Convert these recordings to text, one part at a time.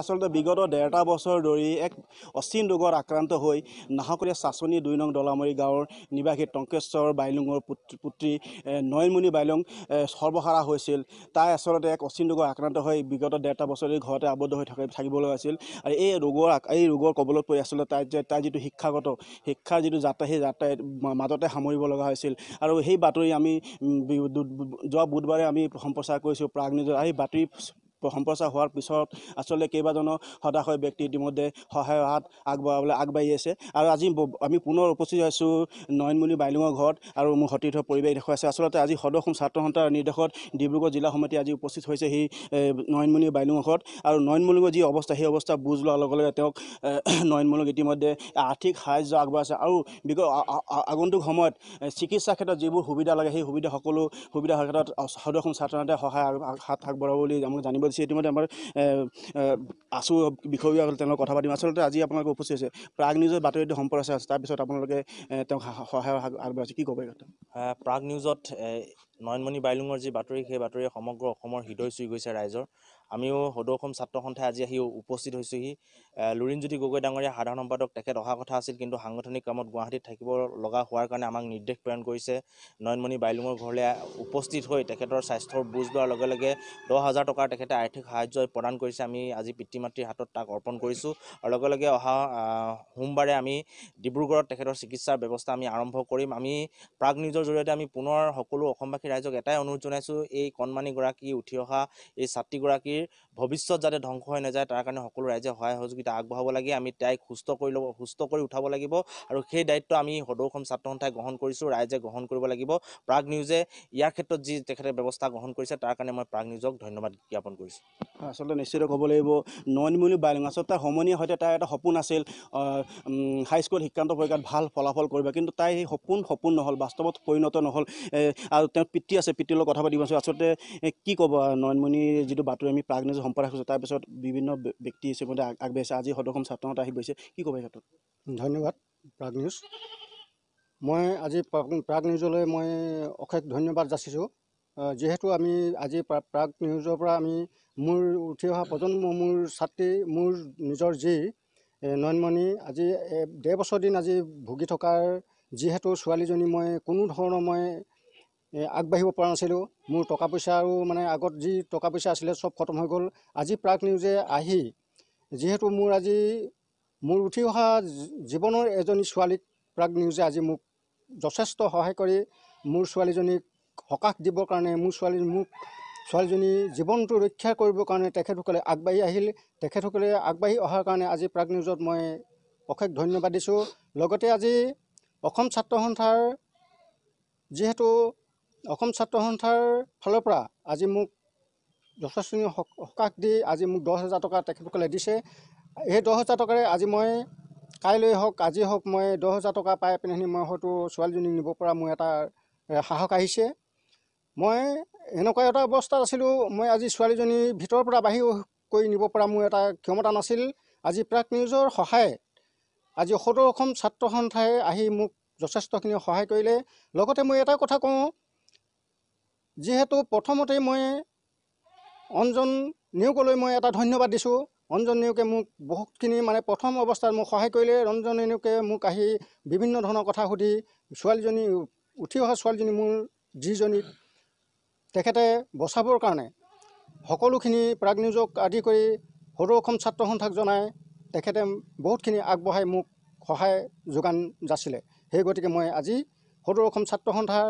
আচলতে বিগত ডেৰটা বছৰ ধৰি এক অচিন ৰোগত আক্ৰান্ত হৈ নাহকৰীয়া চাচনি দুই নং দলামৰি গাঁৱৰ নিবাসী টংকেশ্বৰ বাইলুঙৰ পুত্ৰ পুত্ৰী নয়নমণি বাইলুং সৰ্বহাৰা হৈছিল তাই আচলতে এক অচিন ৰোগত আক্ৰান্ত হৈ বিগত ডেৰটা বছৰ ধৰি ঘৰতে আৱদ্ধ হৈ থাকি থাকিবলগা হৈছিল আৰু এই ৰোগৰ এই ৰোগৰ কবলত পৰি আচলতে তাই যে তাইৰ যিটো শিক্ষাগত শিক্ষাৰ যিটো যাত্ৰা সেই যাত্ৰাই মাজতে সামৰিব লগা হৈছিল আৰু সেই বাতৰি আমি যোৱা বুধবাৰে আমি সম্প্ৰচাৰ কৰিছোঁ প্ৰাগ নিউজত আৰু সেই বাতৰি সম্প্ৰচাৰ হোৱাৰ পিছত আচলতে কেইবাজনো সদাশয় ব্যক্তি ইতিমধ্যে সহায় হাত আগবঢ়াবলৈ আগবাঢ়ি আছে আৰু আজি আমি পুনৰ উপস্থিত হৈছোঁ নয়নমণি বাইলুঙৰ ঘৰত আৰু মোৰ সতীৰ্থ পৰিৱেশ দেখুৱাইছে আচলতে আজি সদসম ছাত্ৰ সন্থাৰ নিৰ্দেশত ডিব্ৰুগড় জিলা সমিতি আজি উপস্থিত হৈছে সেই নয়নমণি বাইলুঙৰ ঘৰত আৰু নয়নমণিঙৰ যি অৱস্থা সেই অৱস্থা বুজ লোৱাৰ লগে লগে তেওঁক নয়নমূলক ইতিমধ্যে আৰ্থিক সাহায্য আগবঢ়াইছে আৰু বিগ আগন্তুক সময়ত চিকিৎসাৰ ক্ষেত্ৰত যিবোৰ সুবিধা লাগে সেই সুবিধা সকলো সুবিধাৰ ক্ষেত্ৰত সদৌ অসম ছাত্ৰ সন্থাই সহায় হাত আগবঢ়াব বুলি আমাক জানিব আছে ইতিমধ্যে আমাৰ আছো বিষয়ো আছিলে তেওঁলোকৰ কথা পাতিম আচলতে আজি আপোনালোকে উপস্থিত হৈছে প্ৰাগ নিউজত বাতৰি সম্প্ৰচাৰ আছে তাৰপিছত আপোনালোকে তেওঁক সহায় আগবঢ়াইছে কি ক'ব প্ৰাগ নিউজত নয়নমণি বাইলুঙৰ যি বাতৰি সেই বাতৰিয়ে সমগ্ৰ অসমৰ হৃদয় চুই গৈছে ৰাইজৰ আমিও সদৌ অসম ছাত্ৰ সন্থাই আজি আহি উপস্থিত হৈছোঁহি লুৰিণজ্যোতি গগৈ ডাঙৰীয়া সাধাৰণ সম্পাদক তেখেত অহা কথা আছিল কিন্তু সাংগঠনিক কামত গুৱাহাটীত থাকিব লগা হোৱাৰ কাৰণে আমাক নিৰ্দেশ প্ৰেৰণ কৰিছে নয়নমণি বাইলুঙৰ ঘৰলৈ উপস্থিত হৈ তেখেতৰ স্বাস্থ্যৰ বুজ লোৱাৰ লগে লগে দহ হাজাৰ টকাৰ তেখেতে আৰ্থিক সাহায্য প্ৰদান কৰিছে আমি আজি পিতৃ মাতৃৰ হাতত তাক অৰ্পণ কৰিছোঁ আৰু লগে লগে অহা সোমবাৰে আমি ডিব্ৰুগড়ত তেখেতৰ চিকিৎসাৰ ব্যৱস্থা আমি আৰম্ভ কৰিম আমি প্ৰাগ নিউজৰ জৰিয়তে আমি পুনৰ সকলো অসমবাসী ৰাইজক এটাই অনুৰোধ জনাইছোঁ এই কণমানিগৰাকী উঠি অহা এই ছাত্ৰীগৰাকীৰ জাতিৰ ভৱিষ্যত যাতে ধ্বংস হৈ নাযায় তাৰ কাৰণে সকলো ৰাইজে সহায় সহযোগিতা আগবঢ়াব লাগে আমি তাইক সুস্থ কৰি ল'ব সুস্থ কৰি উঠাব লাগিব আৰু সেই দায়িত্ব আমি সদৌ অসম ছাত্ৰ সন্থাই গ্ৰহণ কৰিছোঁ ৰাইজে গ্ৰহণ কৰিব লাগিব প্ৰাগ নিউজে ইয়াৰ ক্ষেত্ৰত যি তেখেতে ব্যৱস্থা গ্ৰহণ কৰিছে তাৰ কাৰণে মই প্ৰাগ নিউজক ধন্যবাদ জ্ঞাপন কৰিছোঁ আচলতে নিশ্চিত ক'ব লাগিব নয়নমণি বাইলিঙ আচলতে তাইৰ সমনীয়া সৈতে তাইৰ এটা সপোন আছিল হাইস্কুল শিক্ষান্ত পৰীক্ষাত ভাল ফলাফল কৰিব কিন্তু তাই সেই সপোন সপোন নহ'ল বাস্তৱত পৰিণত নহ'ল আৰু তেওঁৰ পিতৃ আছে পিতৃৰ লগত কথা পাতিব আচলতে কি ক'ব নয়নমণিৰ যিটো বাতৰি আমি প্ৰাগ নিউজ সম্প্ৰদায় খুজিছে তাৰপিছত বিভিন্ন ব্যক্তি ইতিমধ্যে আগবাঢ়িছে আজি সদৌম ছাত্ৰসন্থা আহি গৈছে কি ক'ব ক্ষেত্ৰত ধন্যবাদ প্ৰাগ নিউজ মই আজি প্ৰাগ নিউজলৈ মই অশেষ ধন্যবাদ যাচিছোঁ যিহেতু আমি আজি প্ৰাগ নিউজৰ পৰা আমি মোৰ উঠি অহা প্ৰজন্ম মোৰ ছাত্ৰী মোৰ নিজৰ যি নয়নমণি আজি ডেৰ বছৰ দিন আজি ভুগি থকাৰ যিহেতু ছোৱালীজনী মই কোনো ধৰণৰ মই আগবাঢ়িব পৰা নাছিলোঁ মোৰ টকা পইচা আৰু মানে আগত যি টকা পইচা আছিলে চব খতম হৈ গ'ল আজি প্ৰাগ নিউজে আহি যিহেতু মোৰ আজি মোৰ উঠি অহা জীৱনৰ এজনী ছোৱালীক প্ৰাগ নিউজে আজি মোক যথেষ্ট সহায় কৰি মোৰ ছোৱালীজনীক সকাহ দিবৰ কাৰণে মোৰ ছোৱালী মোক ছোৱালীজনী জীৱনটো ৰক্ষা কৰিবৰ কাৰণে তেখেতসকলে আগবাঢ়ি আহিল তেখেতসকলে আগবাঢ়ি অহাৰ কাৰণে আজি প্ৰাগ নিউজত মই অশেষ ধন্যবাদ দিছোঁ লগতে আজি অসম ছাত্ৰ সন্থাৰ যিহেতু অসম ছাত্ৰ সন্থাৰ ফালৰ পৰা আজি মোক যথেষ্টখিনি সকাহ দি আজি মোক দহ হাজাৰ টকা তেখেতসকলে দিছে সেই দহ হাজাৰ টকাৰে আজি মই কাইলৈ হওক আজি হওক মই দহ হাজাৰ টকা পাই পিনি মই হয়তো ছোৱালীজনীক নিব পৰা মোৰ এটা সাহস আহিছে মই এনেকুৱা এটা অৱস্থাত আছিলোঁ মই আজি ছোৱালীজনীৰ ভিতৰৰ পৰা বাহিৰ কৰি নিব পৰা মোৰ এটা ক্ষমতা নাছিল আজি প্ৰাক নিউজৰ সহায় আজি সদৌ অসম ছাত্ৰ সন্থাই আহি মোক যথেষ্টখিনি সহায় কৰিলে লগতে মই এটা কথা কওঁ যিহেতু প্ৰথমতেই মই অঞ্জন নেওগলৈ মই এটা ধন্যবাদ দিছোঁ অঞ্জন নেওগে মোক বহুতখিনি মানে প্ৰথম অৱস্থাত মোক সহায় কৰিলে ৰঞ্জন নেওগে মোক আহি বিভিন্ন ধৰণৰ কথা সুধি ছোৱালীজনী উঠি অহা ছোৱালীজনী মোৰ যিজনীক তেখেতে বচাবৰ কাৰণে সকলোখিনি প্ৰাগনিউজক আদি কৰি সৰু অসম ছাত্ৰ সন্থাক জনাই তেখেতে বহুতখিনি আগবঢ়াই মোক সহায় যোগান যাছিলে সেই গতিকে মই আজি সদৌ অসম ছাত্ৰ সন্থাৰ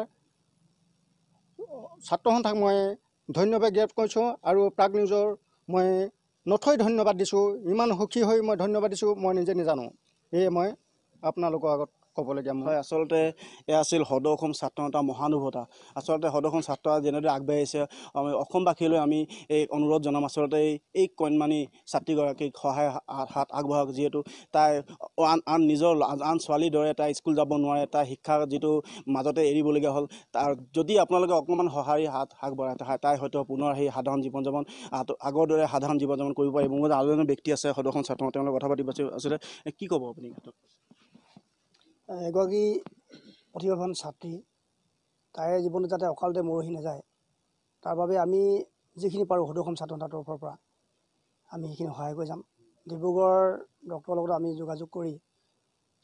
ছাত্ৰ সন্থাক মই ধন্যবাদ জ্ঞাপন কৰিছোঁ আৰু প্ৰাগ নিউজৰ মই নথৈ ধন্যবাদ দিছোঁ ইমান সুখী হৈ মই ধন্যবাদ দিছোঁ মই নিজে নিজানো এয়ে মই আপোনালোকৰ আগত ক'বলগীয়া হয় আচলতে এয়া আছিল সদৌ অসম ছাত্ৰতা মহানুভৱতা আচলতে সদৌ অসম ছাত্ৰ যেনেদৰে আগবাঢ়িছে অসমবাসীলৈ আমি এই অনুৰোধ জনাম আচলতে এই এই কণমানি ছাত্ৰীগৰাকীক সহায় হাত আগবঢ়াওক যিহেতু তাই আন আন নিজৰ আন ছোৱালীৰ দৰে তাই স্কুল যাব নোৱাৰে তাইৰ শিক্ষা যিটো মাজতে এৰিবলগীয়া হ'ল তাৰ যদি আপোনালোকে অকণমান সঁহাৰি হাত আগবঢ়ায় তাই হয়তো পুনৰ সেই সাধাৰণ জীৱন যাপন আগৰ দৰে সাধাৰণ জীৱন যাপন কৰিব পাৰিব মোৰ আৰু এজন ব্যক্তি আছে সদৌ অসম ছাত্ৰ তেওঁলোকৰ কথা পাতি আচলতে কি ক'ব আপুনি সিহঁতক এগৰাকী প্ৰতিভাৱান ছাত্ৰী তাইৰ জীৱনটো যাতে অকালতে মৰহি নাযায় তাৰ বাবে আমি যিখিনি পাৰোঁ সদৌ অসম ছাত্ৰ পৰা আমি সেইখিনি সহায় কৰি যাম ডিব্ৰুগড়ৰ ডক্টৰৰ লগত আমি যোগাযোগ কৰি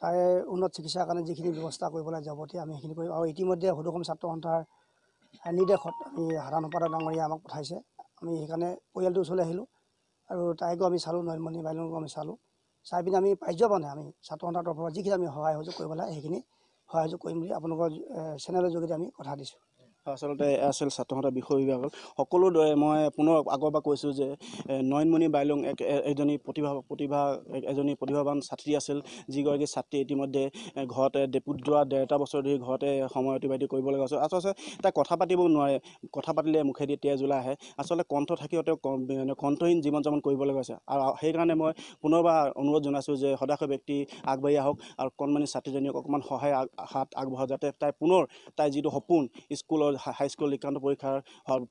তাৰে উন্নত চিকিৎসাৰ কাৰণে যিখিনি ব্যৱস্থা কৰিবলৈ যাৱতীয় আমি সেইখিনি কৰিম আৰু ইতিমধ্যে সদৌসম ছাত্ৰ সন্থাৰ নিৰ্দেশত আমি সাধাৰণ সম্পাদক ডাঙৰীয়া আমাক পঠাইছে আমি সেইকাৰণে পৰিয়ালটোৰ ওচৰলৈ আহিলোঁ আৰু তাইকো আমি চালোঁ নয়নমণি বাইদেউকো আমি চালোঁ চাই পিনি আমি পাৰ্য মানে আমি ছাত্ৰ সন্থাৰ তৰফৰ পৰা যিখিনি আমি সহায় সহযোগ কৰিব লাগে সেইখিনি সহায় সহযোগ কৰিম বুলি আপোনালোকৰ চেনেলৰ যোগেদি আমি কথা দিছোঁ আচলতে এয়াচেল ছাত্ৰসন্থ বিষয় বিভাগত সকলো দৰে মই পুনৰ আগৰ পৰা কৈছোঁ যে নয়নমণি বাইলুং এক এজনী প্ৰতিভা প্ৰতিভা এজনী প্ৰতিভাৱান ছাত্ৰী আছিল যিগৰাকী ছাত্ৰী ইতিমধ্যে ঘৰতে ডেপুত যোৱা ডেৰটা বছৰ ধৰি ঘৰতে সময় অতিবাহিত কৰিব লগা হৈছে আচলতে তাই কথা পাতিব নোৱাৰে কথা পাতিলে মুখেদি তেজ ওলাই আহে আচলতে কণ্ঠ থাকিও তেওঁ কণ্ঠহীন জীৱন যাপন কৰিব লগা হৈছে আৰু সেইকাৰণে মই পুনৰবাৰ অনুৰোধ জনাইছোঁ যে সদায় ব্যক্তি আগবাঢ়ি আহক আৰু কণমানি ছাত্ৰীজনীক অকণমান সহায় হাত আগবঢ়াওক যাতে তাই পুনৰ তাইৰ যিটো সপোন স্কুলৰ হাইস্কুল শিক্ষান্ত পৰীক্ষাৰ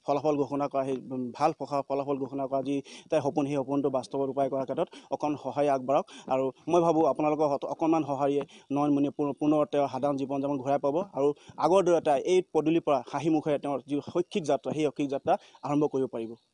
ফলাফল ঘোষণা কৰা সেই ভাল ফলাফল ঘোষণা কৰা যি তাই সপোন সেই সপোনটো বাস্তৱ ৰূপায় কৰাৰ ক্ষেত্ৰত অকণ সহায় আগবাঢ়ক আৰু মই ভাবোঁ আপোনালোকৰ অকণমান সঁহাৰিয়ে নয়নমণি পুনৰ তেওঁৰ সাধাৰণ জীৱন যাপন ঘূৰাই পাব আৰু আগৰ দৰে তাই এই পদূলিৰ পৰা হাঁহিমুখেৰে তেওঁৰ যি শৈক্ষিক যাত্ৰা সেই শৈক্ষিক যাত্ৰা আৰম্ভ কৰিব পাৰিব